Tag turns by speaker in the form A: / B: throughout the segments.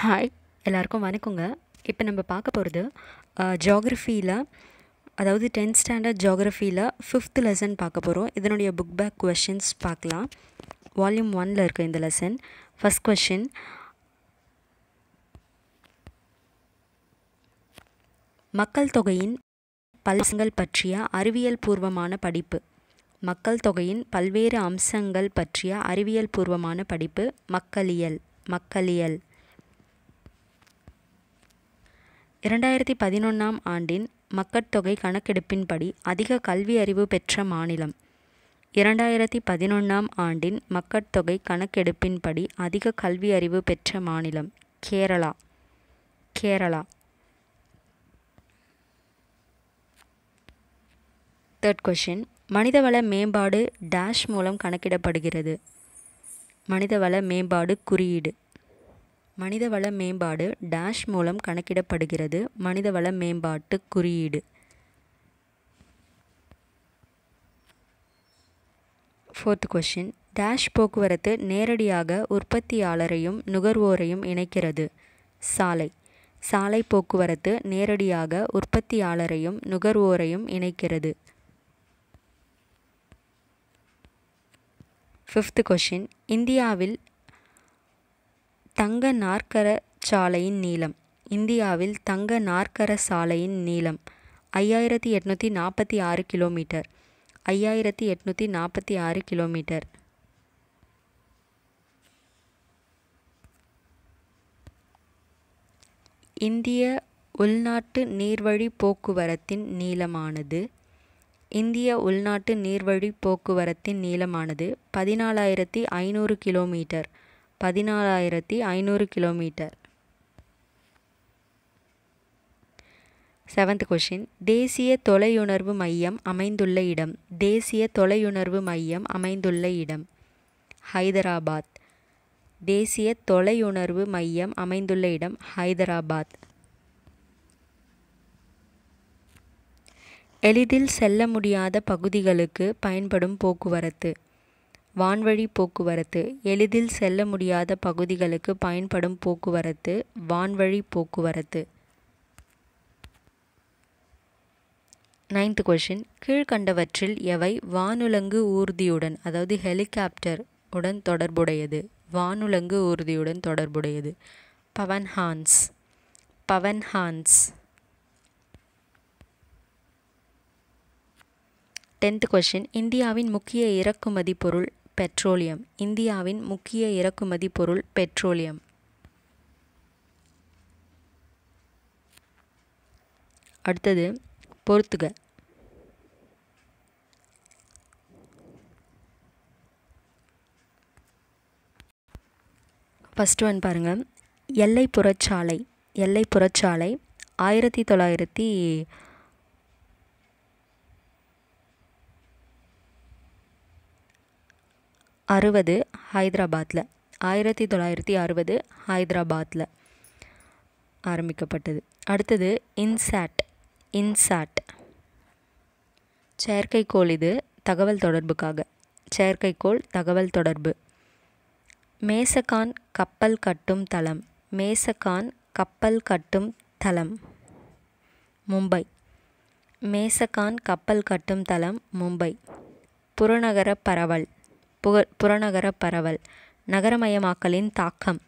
A: hi எல்லாருக்கும் வணக்கங்க இப்போ நம்ம பார்க்க போகிறது ஜியாகிரஃபியில் அதாவது டென்த் ஸ்டாண்டர்ட் ஜியாகிரஃபியில் ஃபிஃப்த் லெசன் பார்க்க போகிறோம் இதனுடைய புக் பேக் கொஷின்ஸ் பார்க்கலாம் வால்யூம் ஒனில் இருக்குது இந்த லெசன் ஃபஸ்ட் கொஷின் மக்கள் தொகையின் பல்சங்கள் பற்றிய அறிவியல் பூர்வமான படிப்பு மக்கள் தொகையின் பல்வேறு அம்சங்கள் பற்றிய அறிவியல் பூர்வமான படிப்பு மக்களியல் மக்களியல் இரண்டாயிரத்தி பதினொன்றாம் ஆண்டின் மக்கட்தொகை கணக்கெடுப்பின்படி அதிக கல்வியறிவு பெற்ற மாநிலம் இரண்டாயிரத்தி பதினொன்றாம் ஆண்டின் மக்கட்தொகை கணக்கெடுப்பின்படி அதிக கல்வியறிவு பெற்ற மாநிலம் கேரளா கேரளா தேர்ட் கொஷின் மனிதவள மேம்பாடு டேஷ் மூலம் கணக்கிடப்படுகிறது மனிதவள மேம்பாடு குறியீடு மனிதவள மேம்பாடு டேஷ் மூலம் கணக்கிடப்படுகிறது மனிதவள மேம்பாட்டு குறியீடு ஃபோர்த் கொஷின் டேஷ் போக்குவரத்து நேரடியாக உற்பத்தியாளரையும் நுகர்வோரையும் இணைக்கிறது சாலை சாலை போக்குவரத்து நேரடியாக உற்பத்தியாளரையும் நுகர்வோரையும் இணைக்கிறது ஃபிஃப்த் கொஷின் இந்தியாவில் தங்க நாற்கர சாலையின் நீளம் இந்தியாவில் தங்க நாற்கர சாலையின் நீளம் ஐயாயிரத்தி எட்நூற்றி நாற்பத்தி ஆறு கிலோமீட்டர் ஐயாயிரத்தி எட்நூற்றி நாற்பத்தி ஆறு கிலோமீட்டர் இந்திய உள்நாட்டு நீர்வழி போக்குவரத்தின் நீளமானது இந்திய உள்நாட்டு நீர்வழி போக்குவரத்தின் நீளமானது பதினாலாயிரத்தி ஐநூறு கிலோமீட்டர் பதினாலாயிரத்தி ஐநூறு கிலோமீட்டர் செவன்த் கொஷின் தேசிய தொலையுணர்வு மையம் அமைந்துள்ள இடம் தேசிய தொலையுணர்வு மையம் அமைந்துள்ள இடம் ஹைதராபாத் தேசிய தொலையுணர்வு மையம் அமைந்துள்ள இடம் ஹைதராபாத் எளிதில் செல்ல முடியாத பகுதிகளுக்கு பயன்படும் போக்குவரத்து வான்வழி போக்குவரத்து எளிதில் செல்ல முடியாத பகுதிகளுக்கு பயன்படும் போக்குவரத்து வான்வழி போக்குவரத்து நைன்த் கொஷின் கீழ்கண்டவற்றில் எவை வானுலங்கு ஊர்தியுடன் அதாவது ஹெலிகாப்டர் உடன் தொடர்புடையது வானுலங்கு ஊர்தியுடன் தொடர்புடையது பவன்ஹான்ஸ் பவன்ஹான்ஸ் டென்த் கொஷின் இந்தியாவின் முக்கிய இறக்குமதி பொருள் பெட்ரோலியம் இந்தியாவின் முக்கிய இறக்குமதி பொருள் பெட்ரோலியம் அடுத்தது பொறுத்துக ஃபஸ்ட்டு ஒன் பாருங்கள் எல்லை புறச்சாலை எல்லை புறச்சாலை ஆயிரத்தி தொள்ளாயிரத்தி அறுபது ஹைதராபாத்தில் ஆயிரத்தி தொள்ளாயிரத்தி அறுபது ஹைதராபாத்தில் ஆரம்பிக்கப்பட்டது அடுத்தது இன்சாட் இன்சாட் செயற்கைக்கோள் இது தகவல் தொடர்புக்காக செயற்கைக்கோள் தகவல் தொடர்பு மேசகான் கப்பல் கட்டும் தளம் மேசகான் கப்பல் கட்டும் தளம் மும்பை மேசகான் கப்பல் கட்டும் தளம் மும்பை புறநகர பரவல் புக புறநகர பரவல் நகரமயமாக்கலின் தாக்கம்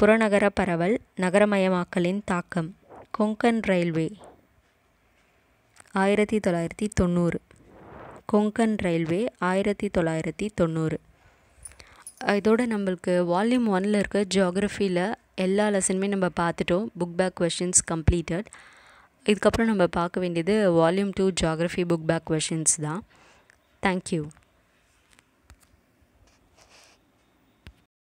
A: புறநகர பரவல் நகரமயமாக்கலின் தாக்கம் கொங்கன் ரயில்வே ஆயிரத்தி தொள்ளாயிரத்தி தொண்ணூறு கொங்கன் ரயில்வே ஆயிரத்தி தொள்ளாயிரத்தி தொண்ணூறு இதோட நம்மளுக்கு வால்யூம் ஒனில் இருக்க ஜியாகிரஃபியில் எல்லா லெசனுமே நம்ம பார்த்துட்டோம் புக் பேக் கொஷின்ஸ் கம்ப்ளீட்டட் இதுக்கப்புறம் நம்ம பார்க்க வேண்டியது volume two geography book back questions தான் தேங்க்யூ